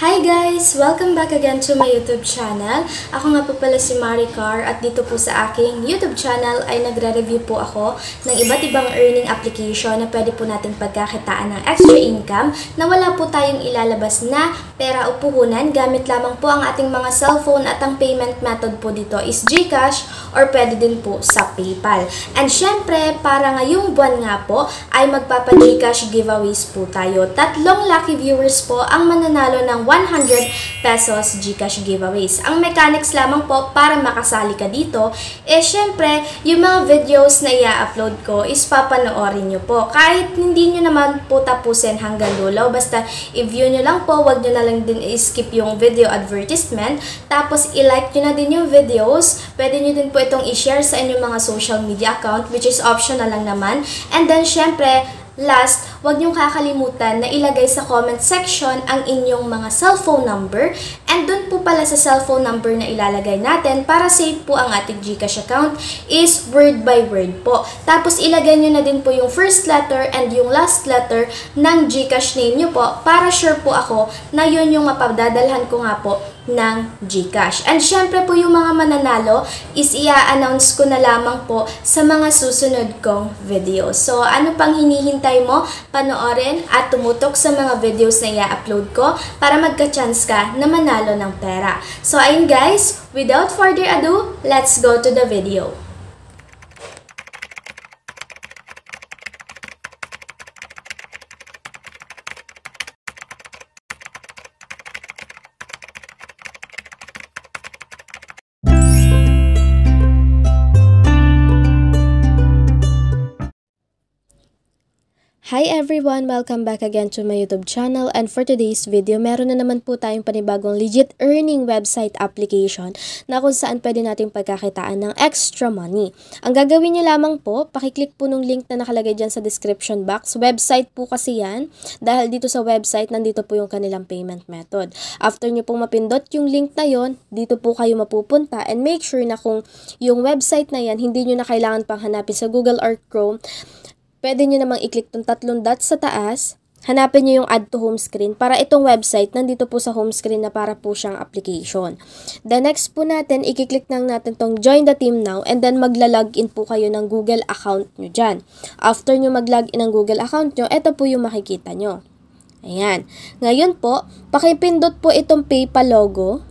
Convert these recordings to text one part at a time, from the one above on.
Hi guys! Welcome back again to my YouTube channel. Ako nga po pala si Maricar at dito po sa aking YouTube channel ay nagre-review po ako ng iba't ibang earning application na pwede po natin pagkakitaan ng extra income na wala po tayong ilalabas na pera o puhunan gamit lamang po ang ating mga cellphone at ang payment method po dito is GCash or pwede din po sa PayPal. And syempre, para ngayong buwan nga po ay magpapa-GCash giveaways po tayo. Tatlong lucky viewers po ang mananalo ng 100 pesos Gcash giveaways. Ang mechanics lamang po para makasali ka dito, eh syempre, yung mga videos na i-upload ko is papanoorin nyo po. Kahit hindi nyo naman po tapusin hanggang dulo, basta i-view nyo lang po, wag nyo na lang din i-skip yung video advertisement, tapos i-like nyo na din yung videos, pwede nyo din po itong i-share sa inyong mga social media account, which is optional lang naman. And then, syempre, Last, huwag niyong kakalimutan na ilagay sa comment section ang inyong mga cellphone number and do po pala sa cellphone number na ilalagay natin para save po ang ating Gcash account is word by word po. Tapos ilagay nyo na din po yung first letter and yung last letter ng Gcash name nyo po para sure po ako na yun yung mapagdadalhan ko nga po ng GCash. And syempre po yung mga mananalo is i-announce ko na lamang po sa mga susunod kong video. So ano pang hinihintay mo, panoorin at tumutok sa mga videos na i-upload ko para magka-chance ka na manalo ng pera. Herrera. So ayun guys, without further ado, let's go to the video. Hi everyone! Welcome back again to my YouTube channel and for today's video, meron na naman po tayong panibagong legit earning website application na kung saan pwede nating pagkakitaan ng extra money. Ang gagawin nyo lamang po, pakiclick po nung link na nakalagay dyan sa description box. Website po kasi yan dahil dito sa website, nandito po yung kanilang payment method. After nyo pong mapindot yung link na yon, dito po kayo mapupunta and make sure na kung yung website na yan, hindi nyo na kailangan pang hanapin sa Google or Chrome, pwede nyo namang i-click tong tatlong dots sa taas. Hanapin nyo yung add to home screen para itong website nandito po sa home screen na para po siyang application. The next po natin, i-click lang natin tong join the team now and then magla-login po kayo ng Google account nyo dyan. After nyo mag-login ng Google account nyo, ito po yung makikita nyo. Ayan. Ngayon po, pakipindot po itong PayPal logo.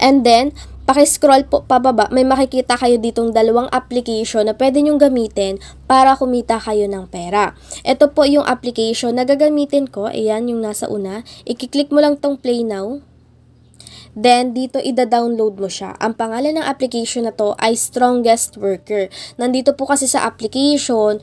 And then, Pakiscroll po pababa, may makikita kayo ditong dalawang application na pwede nyong gamitin para kumita kayo ng pera. Ito po yung application na gagamitin ko, ayan yung nasa una. I-click mo lang tong play now. Then, dito ida-download mo siya. Ang pangalan ng application na to ay Strongest Worker. Nandito po kasi sa application,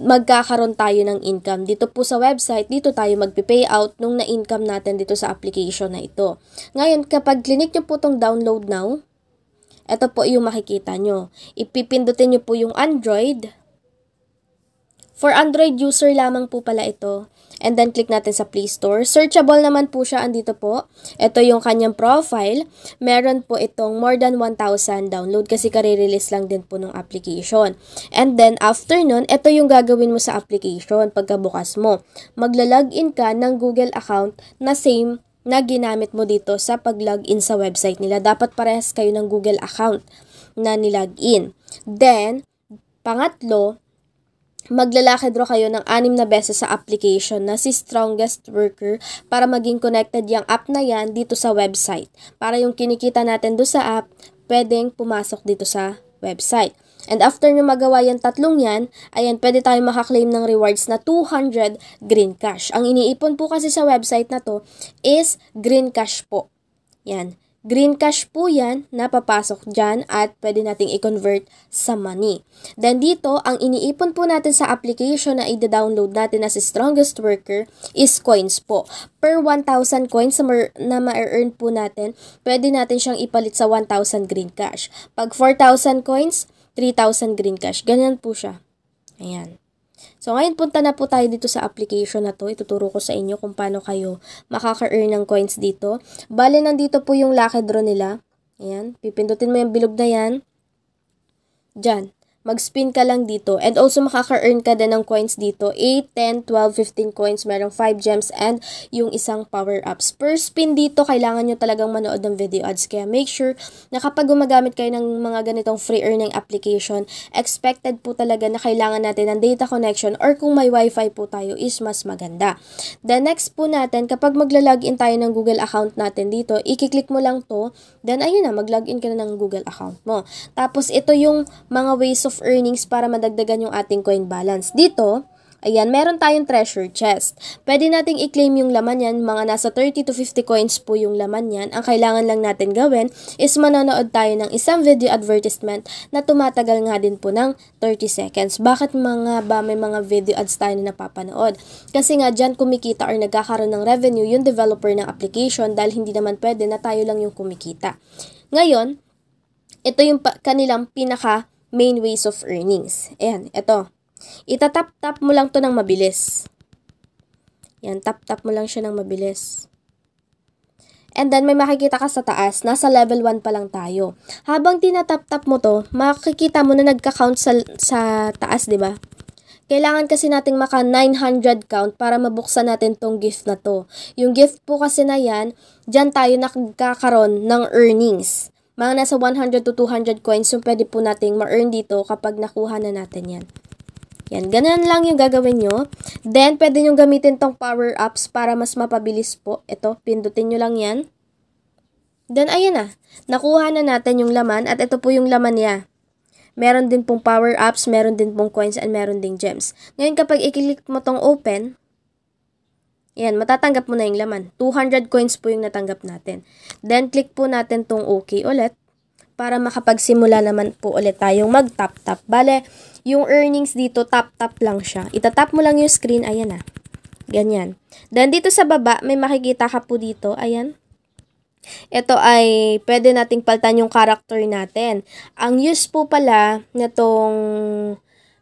magkakaroon tayo ng income. Dito po sa website, dito tayo magpipayout nung na-income natin dito sa application na ito. Ngayon, kapag clinic nyo po tong download now, ito po yung makikita nyo. Ipipindutin nyo po yung Android For Android user lamang po pala ito. And then click natin sa Play Store. Searchable naman po siya andito po. Ito yung kanyang profile. Meron po itong more than 1,000 download kasi kare-release lang din po ng application. And then after nun, ito yung gagawin mo sa application pagkabukas mo. Magla-login ka ng Google account na same na ginamit mo dito sa pag-login sa website nila. Dapat parehas kayo ng Google account na nilagin. Then, pangatlo, maglalakad ro kayo ng anim na beses sa application na si Strongest Worker para maging connected yung app na yan dito sa website. Para yung kinikita natin do sa app, pwedeng pumasok dito sa website. And after nyo magawa yung tatlong yan, ayan, pwede tayo makaklaim ng rewards na 200 green cash. Ang iniipon po kasi sa website na to is green cash po. Yan. Green cash po yan napapasok papasok dyan at pwede nating i-convert sa money. Then dito, ang iniipon po natin sa application na i-download natin as strongest worker is coins po. Per 1,000 coins na ma-earn po natin, pwede natin siyang ipalit sa 1,000 green cash. Pag 4,000 coins, 3,000 green cash. Ganyan po siya. Ayan. So, ngayon punta na po tayo dito sa application na to. Ituturo ko sa inyo kung paano kayo makaka-earn ng coins dito. Bale, nandito po yung lucky draw nila. Ayan, pipindutin mo yung bilog na yan. Diyan mag-spin ka lang dito. And also, makaka-earn ka din ng coins dito. 8, 10, 12, 15 coins. Merong 5 gems and yung isang power-ups. Per spin dito, kailangan nyo talagang manood ng video ads. Kaya make sure na kapag gumagamit kayo ng mga ganitong free earning application, expected po talaga na kailangan natin ng data connection or kung may wifi po tayo is mas maganda. The next po natin, kapag magla-login tayo ng Google account natin dito, i-click mo lang to, then ayun na, mag-login ka na ng Google account mo. Tapos, ito yung mga ways of earnings para madagdagan yung ating coin balance. Dito, Ayan, meron tayong treasure chest. Pwede nating i-claim yung laman yan, mga nasa 30 to 50 coins po yung laman yan. Ang kailangan lang natin gawin is manonood tayo ng isang video advertisement na tumatagal nga din po ng 30 seconds. Bakit mga ba may mga video ads tayo na napapanood? Kasi nga dyan kumikita or nagkakaroon ng revenue yung developer ng application dahil hindi naman pwede na tayo lang yung kumikita. Ngayon, ito yung pa- kanilang pinaka main ways of earnings. Ayan, ito. Itatap-tap mo lang to ng mabilis. Yan, tap-tap mo lang siya ng mabilis. And then, may makikita ka sa taas, nasa level 1 pa lang tayo. Habang tinatap-tap mo to, makikita mo na nagka-count sa, sa taas, di ba? Kailangan kasi nating maka 900 count para mabuksan natin tong gift na to. Yung gift po kasi na yan, dyan tayo nakakaroon ng earnings mga nasa 100 to 200 coins yung pwede po nating ma-earn dito kapag nakuha na natin yan. Yan, ganun lang yung gagawin nyo. Then, pwede nyo gamitin tong power-ups para mas mapabilis po. Ito, pindutin nyo lang yan. Then, ayan na. Nakuha na natin yung laman at ito po yung laman niya. Meron din pong power-ups, meron din pong coins, and meron ding gems. Ngayon, kapag i-click mo tong open, Ayan, matatanggap mo na yung laman. 200 coins po yung natanggap natin. Then, click po natin tong OK ulit para makapagsimula naman po ulit tayong mag-tap-tap. Bale, yung earnings dito, tap-tap lang siya. Itatap mo lang yung screen, ayan na. Ganyan. Then, dito sa baba, may makikita ka po dito, ayan. Ito ay pwede nating paltan yung character natin. Ang use po pala nitong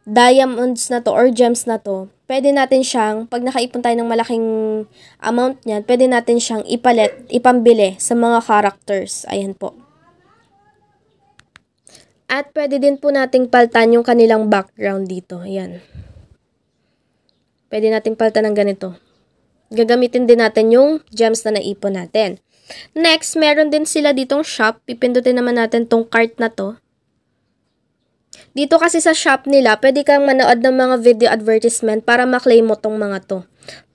diamonds na to or gems na to pwede natin siyang, pag nakaipon tayo ng malaking amount niyan, pwede natin siyang ipalit, ipambili sa mga characters. Ayan po. At pwede din po nating paltan yung kanilang background dito. Ayan. Pwede nating paltan ng ganito. Gagamitin din natin yung gems na naipon natin. Next, meron din sila ditong shop. Pipindutin naman natin tong cart na to. Dito kasi sa shop nila, pwede kang manood ng mga video advertisement para maklaim mo tong mga to.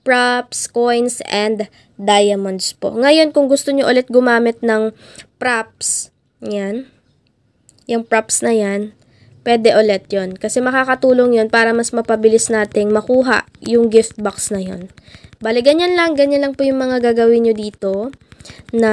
Props, coins, and diamonds po. Ngayon, kung gusto nyo ulit gumamit ng props, yan, yung props na yan, pwede ulit yon Kasi makakatulong yon para mas mapabilis nating makuha yung gift box na yon Bali, ganyan lang, ganyan lang po yung mga gagawin nyo dito na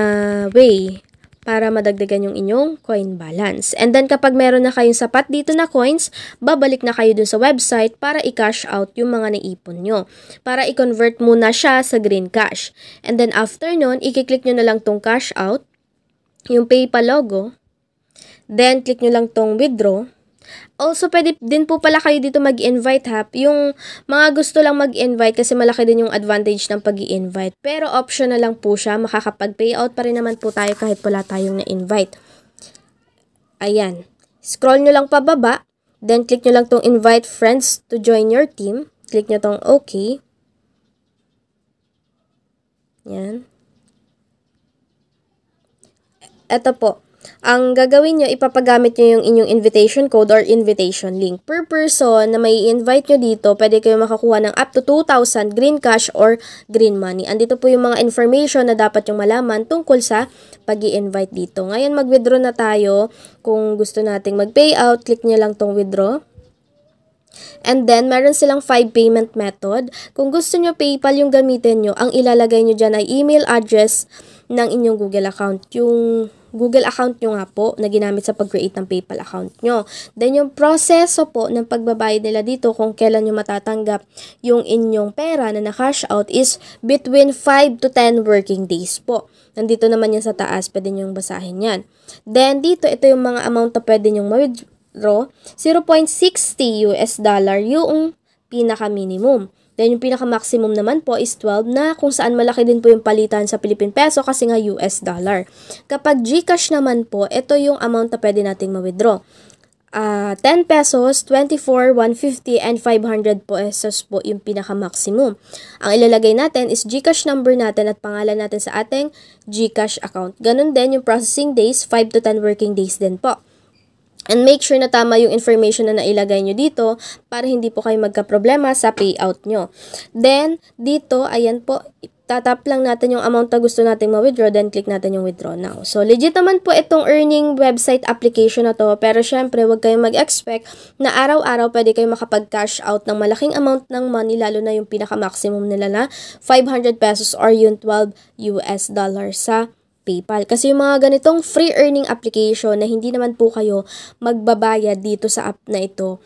way para madagdagan yung inyong coin balance. And then kapag meron na kayong sapat dito na coins, babalik na kayo dun sa website para i-cash out yung mga naipon nyo. Para i-convert muna siya sa green cash. And then after nun, i-click nyo na lang tong cash out, yung PayPal logo, then click nyo lang tong withdraw, Also, pwede din po pala kayo dito mag-invite ha. Yung mga gusto lang mag-invite kasi malaki din yung advantage ng pag invite Pero optional lang po siya. Makakapag-payout pa rin naman po tayo kahit wala tayong na-invite. Ayan. Scroll nyo lang pababa. Then, click nyo lang tong invite friends to join your team. Click nyo tong okay. Yan. Ito po. Ang gagawin nyo, ipapagamit nyo yung inyong invitation code or invitation link. Per person na may invite nyo dito, pwede kayo makakuha ng up to 2,000 green cash or green money. Andito po yung mga information na dapat yung malaman tungkol sa pag invite dito. Ngayon, mag-withdraw na tayo. Kung gusto nating mag-payout, click nyo lang tong withdraw. And then, meron silang 5 payment method. Kung gusto nyo PayPal yung gamitin nyo, ang ilalagay nyo dyan ay email address ng inyong Google account. Yung Google account nyo nga po na ginamit sa pag-create ng PayPal account nyo. Then yung proseso po ng pagbabayad nila dito kung kailan nyo matatanggap yung inyong pera na na-cash out is between 5 to 10 working days po. Nandito naman yan sa taas, pwede nyo basahin yan. Then dito, ito yung mga amount na pwede nyo ma-withdraw. 0.60 US dollar yung pinaka-minimum. Then yung pinaka-maximum naman po is 12 na kung saan malaki din po yung palitan sa Philippine Peso kasi nga US dollar. Kapag GCash naman po, ito yung amount na pwede nating ma-withdraw. Uh, ah, 10 pesos, 24, 150, and 500 pesos po yung pinaka-maximum. Ang ilalagay natin is GCash number natin at pangalan natin sa ating GCash account. Ganun din yung processing days, 5 to 10 working days din po. And make sure na tama yung information na nailagay nyo dito para hindi po kayo magka-problema sa payout nyo. Then, dito, ayan po, tatap lang natin yung amount na gusto nating ma-withdraw, then click natin yung withdraw now. So, legit naman po itong earning website application na to, pero syempre, huwag kayong mag-expect na araw-araw pwede kayong makapag-cash out ng malaking amount ng money, lalo na yung pinaka-maximum nila na 500 pesos or yung 12 US dollars sa PayPal. Kasi yung mga ganitong free earning application na hindi naman po kayo magbabayad dito sa app na ito,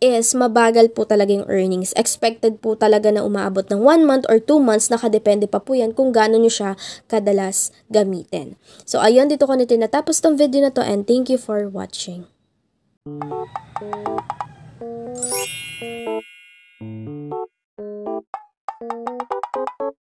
is mabagal po talaga yung earnings. Expected po talaga na umaabot ng 1 month or 2 months, nakadepende pa po yan kung gaano nyo siya kadalas gamitin. So, ayun, dito ko na tinatapos tong video na to and thank you for watching.